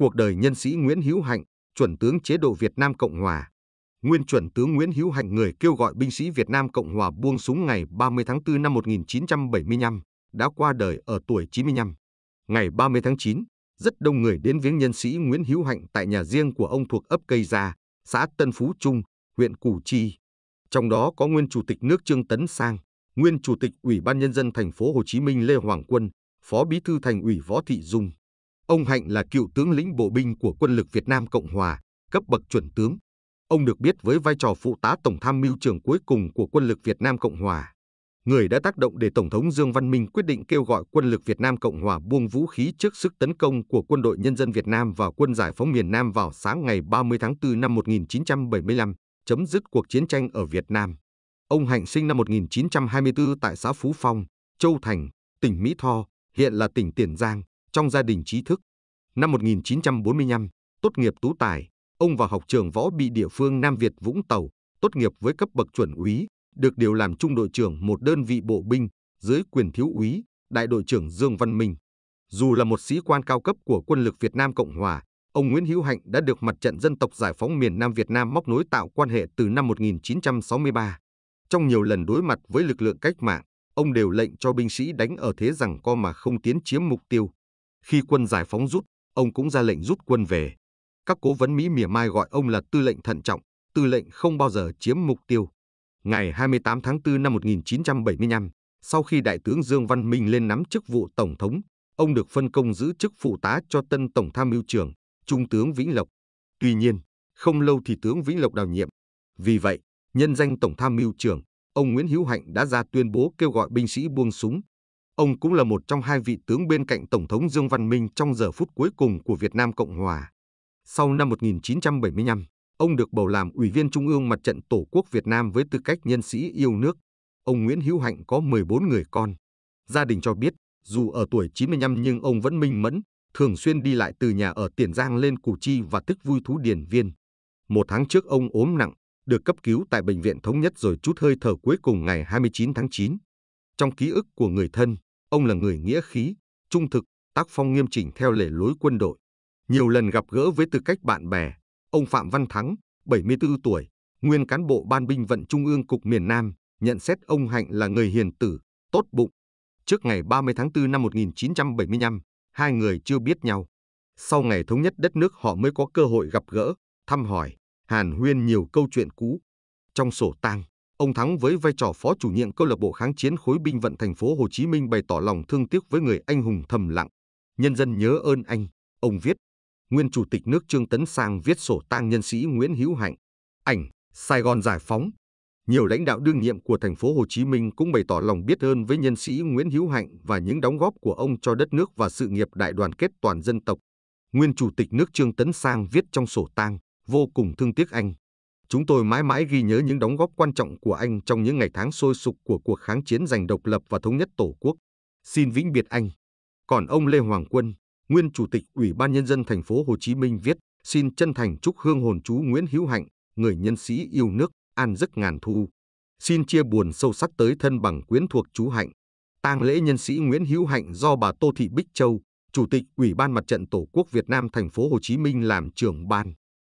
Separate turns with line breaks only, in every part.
Cuộc đời nhân sĩ Nguyễn Hữu Hạnh, chuẩn tướng chế độ Việt Nam Cộng Hòa. Nguyên chuẩn tướng Nguyễn Hữu Hạnh người kêu gọi binh sĩ Việt Nam Cộng Hòa buông súng ngày 30 tháng 4 năm 1975, đã qua đời ở tuổi 95. Ngày 30 tháng 9, rất đông người đến viếng nhân sĩ Nguyễn Hữu Hạnh tại nhà riêng của ông thuộc ấp Cây Gia, xã Tân Phú Trung, huyện Củ Chi. Trong đó có nguyên chủ tịch nước Trương Tấn Sang, nguyên chủ tịch Ủy ban nhân dân thành phố Hồ Chí Minh Lê Hoàng Quân, phó bí thư thành ủy Võ Thị Dung. Ông Hạnh là cựu tướng lĩnh bộ binh của quân lực Việt Nam Cộng Hòa, cấp bậc chuẩn tướng. Ông được biết với vai trò phụ tá tổng tham mưu trưởng cuối cùng của quân lực Việt Nam Cộng Hòa. Người đã tác động để Tổng thống Dương Văn Minh quyết định kêu gọi quân lực Việt Nam Cộng Hòa buông vũ khí trước sức tấn công của quân đội nhân dân Việt Nam và quân giải phóng miền Nam vào sáng ngày 30 tháng 4 năm 1975, chấm dứt cuộc chiến tranh ở Việt Nam. Ông Hạnh sinh năm 1924 tại xã Phú Phong, Châu Thành, tỉnh Mỹ Tho, hiện là tỉnh Tiền Giang trong gia đình trí thức. Năm 1945, tốt nghiệp tú tài, ông vào học trường võ bị địa phương Nam Việt Vũng Tàu, tốt nghiệp với cấp bậc chuẩn úy, được điều làm trung đội trưởng một đơn vị bộ binh dưới quyền thiếu úy, đại đội trưởng Dương Văn Minh. Dù là một sĩ quan cao cấp của quân lực Việt Nam Cộng Hòa, ông Nguyễn Hữu Hạnh đã được mặt trận dân tộc giải phóng miền Nam Việt Nam móc nối tạo quan hệ từ năm 1963. Trong nhiều lần đối mặt với lực lượng cách mạng, ông đều lệnh cho binh sĩ đánh ở thế rằng co mà không tiến chiếm mục tiêu. Khi quân giải phóng rút, ông cũng ra lệnh rút quân về. Các cố vấn Mỹ mỉa mai gọi ông là tư lệnh thận trọng, tư lệnh không bao giờ chiếm mục tiêu. Ngày 28 tháng 4 năm 1975, sau khi Đại tướng Dương Văn Minh lên nắm chức vụ Tổng thống, ông được phân công giữ chức phụ tá cho tân Tổng tham mưu trưởng, Trung tướng Vĩnh Lộc. Tuy nhiên, không lâu thì tướng Vĩnh Lộc đào nhiệm. Vì vậy, nhân danh Tổng tham mưu trưởng, ông Nguyễn Hữu Hạnh đã ra tuyên bố kêu gọi binh sĩ buông súng, Ông cũng là một trong hai vị tướng bên cạnh Tổng thống Dương Văn Minh trong giờ phút cuối cùng của Việt Nam Cộng Hòa. Sau năm 1975, ông được bầu làm Ủy viên Trung ương Mặt trận Tổ quốc Việt Nam với tư cách nhân sĩ yêu nước. Ông Nguyễn Hữu Hạnh có 14 người con. Gia đình cho biết, dù ở tuổi 95 nhưng ông vẫn minh mẫn, thường xuyên đi lại từ nhà ở Tiền Giang lên Củ Chi và Tức Vui Thú Điền Viên. Một tháng trước ông ốm nặng, được cấp cứu tại Bệnh viện Thống nhất rồi chút hơi thở cuối cùng ngày 29 tháng 9. Trong ký ức của người thân, Ông là người nghĩa khí, trung thực, tác phong nghiêm chỉnh theo lề lối quân đội. Nhiều lần gặp gỡ với tư cách bạn bè, ông Phạm Văn Thắng, 74 tuổi, nguyên cán bộ Ban binh vận Trung ương Cục miền Nam, nhận xét ông Hạnh là người hiền tử, tốt bụng. Trước ngày 30 tháng 4 năm 1975, hai người chưa biết nhau. Sau ngày thống nhất đất nước họ mới có cơ hội gặp gỡ, thăm hỏi, hàn huyên nhiều câu chuyện cũ. Trong sổ tang, Ông Thắng với vai trò phó chủ nhiệm câu lạc bộ kháng chiến khối binh vận thành phố Hồ Chí Minh bày tỏ lòng thương tiếc với người anh hùng thầm lặng. Nhân dân nhớ ơn anh, ông viết. Nguyên chủ tịch nước Trương Tấn Sang viết sổ tang nhân sĩ Nguyễn Hữu Hạnh. Ảnh Sài Gòn giải phóng. Nhiều lãnh đạo đương nhiệm của thành phố Hồ Chí Minh cũng bày tỏ lòng biết ơn với nhân sĩ Nguyễn Hữu Hạnh và những đóng góp của ông cho đất nước và sự nghiệp đại đoàn kết toàn dân tộc. Nguyên chủ tịch nước Trương Tấn Sang viết trong sổ tang, vô cùng thương tiếc anh. Chúng tôi mãi mãi ghi nhớ những đóng góp quan trọng của anh trong những ngày tháng sôi sục của cuộc kháng chiến giành độc lập và thống nhất Tổ quốc. Xin vĩnh biệt anh. Còn ông Lê Hoàng Quân, nguyên chủ tịch Ủy ban nhân dân thành phố Hồ Chí Minh viết: Xin chân thành chúc hương hồn chú Nguyễn Hữu Hạnh, người nhân sĩ yêu nước, an giấc ngàn thu. Xin chia buồn sâu sắc tới thân bằng quyến thuộc chú Hạnh. Tang lễ nhân sĩ Nguyễn Hữu Hạnh do bà Tô Thị Bích Châu, Chủ tịch Ủy ban Mặt trận Tổ quốc Việt Nam thành phố Hồ Chí Minh làm trưởng ban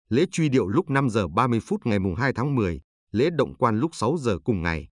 lễ truy điệu lúc 5 giờ 30 phút ngày 2 tháng 10, lễ động quan lúc 6 giờ cùng ngày.